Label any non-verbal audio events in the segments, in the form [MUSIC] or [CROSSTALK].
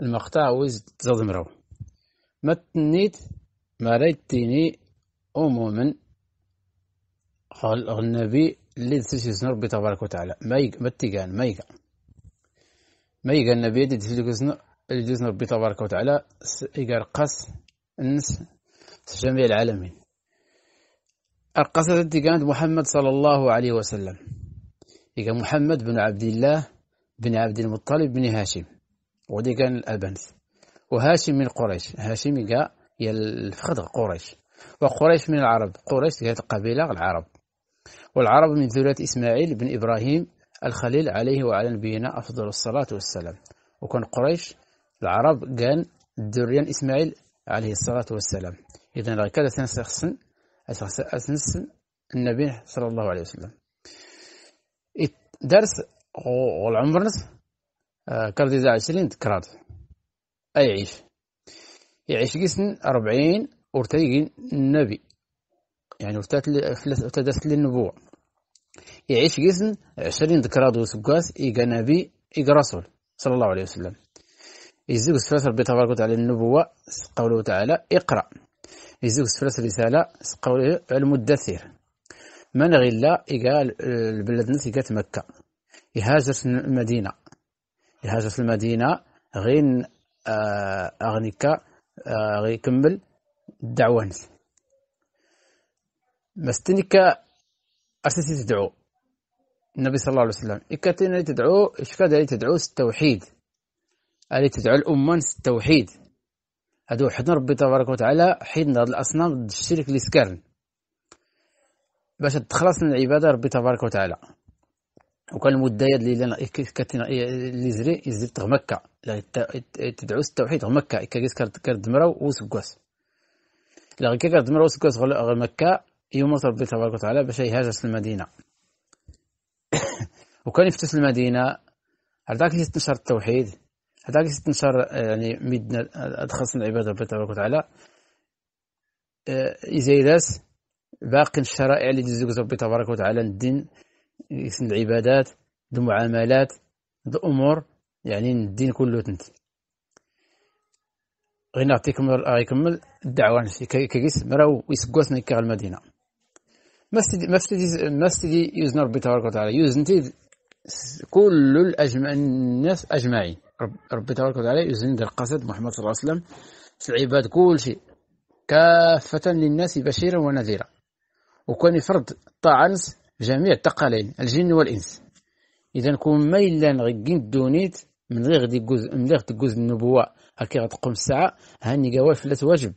المقطع ويز تزدمرو ما تنيت ما ريتيني عموما قال النبي اللي تسجل ربي تبارك وتعالى ما يق ما تيقان ما يق ما يق النبي اللي تسجل اللي ربي تبارك وتعالى يقار قص النس في جميع العالمين القصة التي كانت محمد صلى الله عليه وسلم يقى محمد بن عبد الله بن عبد المطلب بن هاشم ودي كان الأبنس وهاشم من قريش هاشم جاء هي الفخذ قريش وقريش من العرب قريش هي القبيلة العرب والعرب من ذرية إسماعيل بن إبراهيم الخليل عليه وعلى نبينا أفضل الصلاة والسلام وكان قريش العرب كان الذرية إسماعيل عليه الصلاة والسلام إذا هكذا سنسخسن أسنسن النبي صلى الله عليه وسلم درس والعمر نصف كارتيزا عشرين تكرار أي عيش يعيش قسن أربعين ورتاقين النبي يعني ارتدت للنبوة يعيش قسن عشرين ذكرات وسقاس إيقا نبي إيقا رسول صلى الله عليه وسلم يزيق السفرس ربي تبارك وتعالى النبوة قوله تعالى اقرأ يزيق السفرس رسالة قوله المدثر من غلا إيقا البلد نس مكة يهاجر المدينة هاجت المدينة غين آه، أغنيكا آه، غيكمل الدعوة نس مستنيكا أساسي تدعو النبي صلى الله عليه وسلم إكاتين اللي تدعو إشكاد اللي تدعو التوحيد اللي تدعو الأمة التوحيد هادو حدنا ربي تبارك وتعالى حيدنا هاد الأصنام ضد الشرك اللي سكرن باش تخلص من العبادة ربي تبارك وتعالى وكان المدايد اللي اللي زري يزري تغمكا لا تدعو التوحيد غمكا كاكيس كارد مراو وسكواس لا غير كارد مراو وسكواس غ مكة يوم ربي تبارك وتعالى باش يهاجر المدينة [COUGHS] وكان يفتش المدينة هذاك تنشر التوحيد هذاك تنشر آه، يعني ميدنا خاص عباد ربي تبارك وتعالى آه، إزاي باقي الشرائع اللي تزوج ربي تبارك وتعالى الدين يسن العبادات ذو معاملات ذو أمور يعني الدين كله تنت غير نعطيكم غيكمل آه، يكمل الدعوة نفسي يعني كيس مراو ويسقوس كاع المدينة ما سيدي ما سيدي ما سيدي يوزن ربي تبارك وتعالى يوزن تي كل الأجمع الناس أجمعين ربي تبارك وتعالى يوزن ذا القصد محمد صلى الله عليه وسلم في العباد كل شيء كافة للناس بشيرا ونذيرا وكان يفرض الطاعة جميع التقاليد الجن والإنس إذا كون ما إلا نغين الدونيت من غير دي جوز من غير تجوز النبوة هكي غتقوم الساعة هاني قواف فلات واجب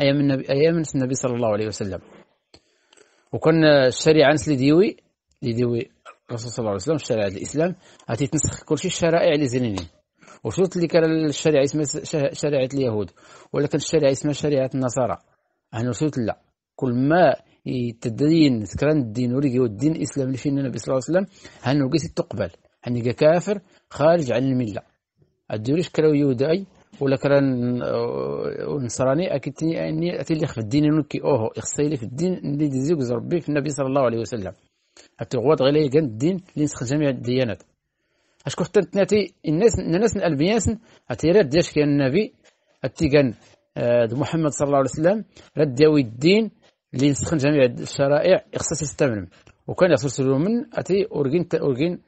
أيام النبي أيام النبي صلى الله عليه وسلم وكان الشريعة نسلي ديوي اللي ديوي الرسول صلى الله عليه وسلم الشريعه الإسلام غادي تنسخ كلشي الشرائع اللي زينين وشوط اللي كان الشريعة اسمها شريعة اليهود ولا الشريعة اسمها شريعة النصارى هنا وصلت لا كل ما يتدين سكران الدين وريقي والدين الإسلام اللي فينا النبي صلى الله عليه وسلم هنو قيس تقبل هنيقى كافر خارج عن الملة الدوريش كراو يوداي ولا كران آه، نصراني اكيد تني اني اتي اللي في الدين نوكي اوه اخصي لي في الدين اللي ديزيك ربي في النبي صلى الله عليه وسلم غوات غير كان الدين اللي نسخ جميع الديانات اشكو حتى تناتي الناس الناس أتي راد دياش كان النبي اتي كان آه، محمد صلى الله عليه وسلم رد الدين اللي يسخن جميع الشرائع خصو يستمرم وكان يغسل من اتي اورجين اورجين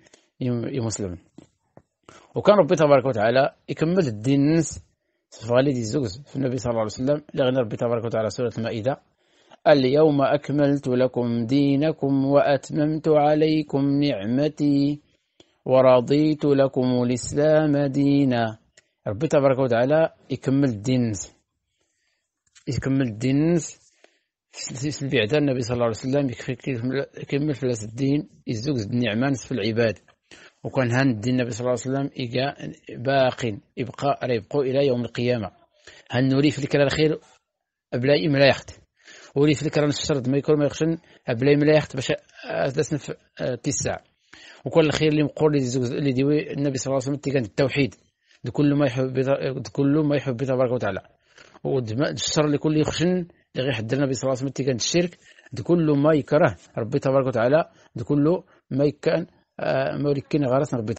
يمسلم وكان ربي تبارك وتعالى يكمل الدين الناس في دي الزوز في النبي صلى الله عليه وسلم لغنى ربي تبارك وتعالى سورة المائدة اليوم أكملت لكم دينكم وأتممت عليكم نعمتي ورضيت لكم الإسلام دينا ربي تبارك وتعالى يكمل الدين يكمل الدين تسلسل بعدا النبي صلى الله عليه وسلم يكمل فلاس الدين يزوج النعمان النعمة نصف العباد وكان هان الدين النبي صلى الله عليه وسلم إيكا باق يبقى يبقى يبقوا إلى يوم القيامة هان نوري في الكرة الخير أبلا إم لا يخت ولي في الكرة نشرد ما يكون ما يخشن أبلا إم لا يخت باش في آه، تسع وكل الخير اللي مقول اللي زوج اللي ديوي النبي صلى الله عليه وسلم تيكان التوحيد كل ما يحب كل ما يحب تبارك وتعالى الشر اللي كل يخشن اللي حد النبي صلى الله عليه وسلم كان الشرك كله ما يكره ربي تبارك وتعالى كله ما كان ما يكن آه، غرس ربي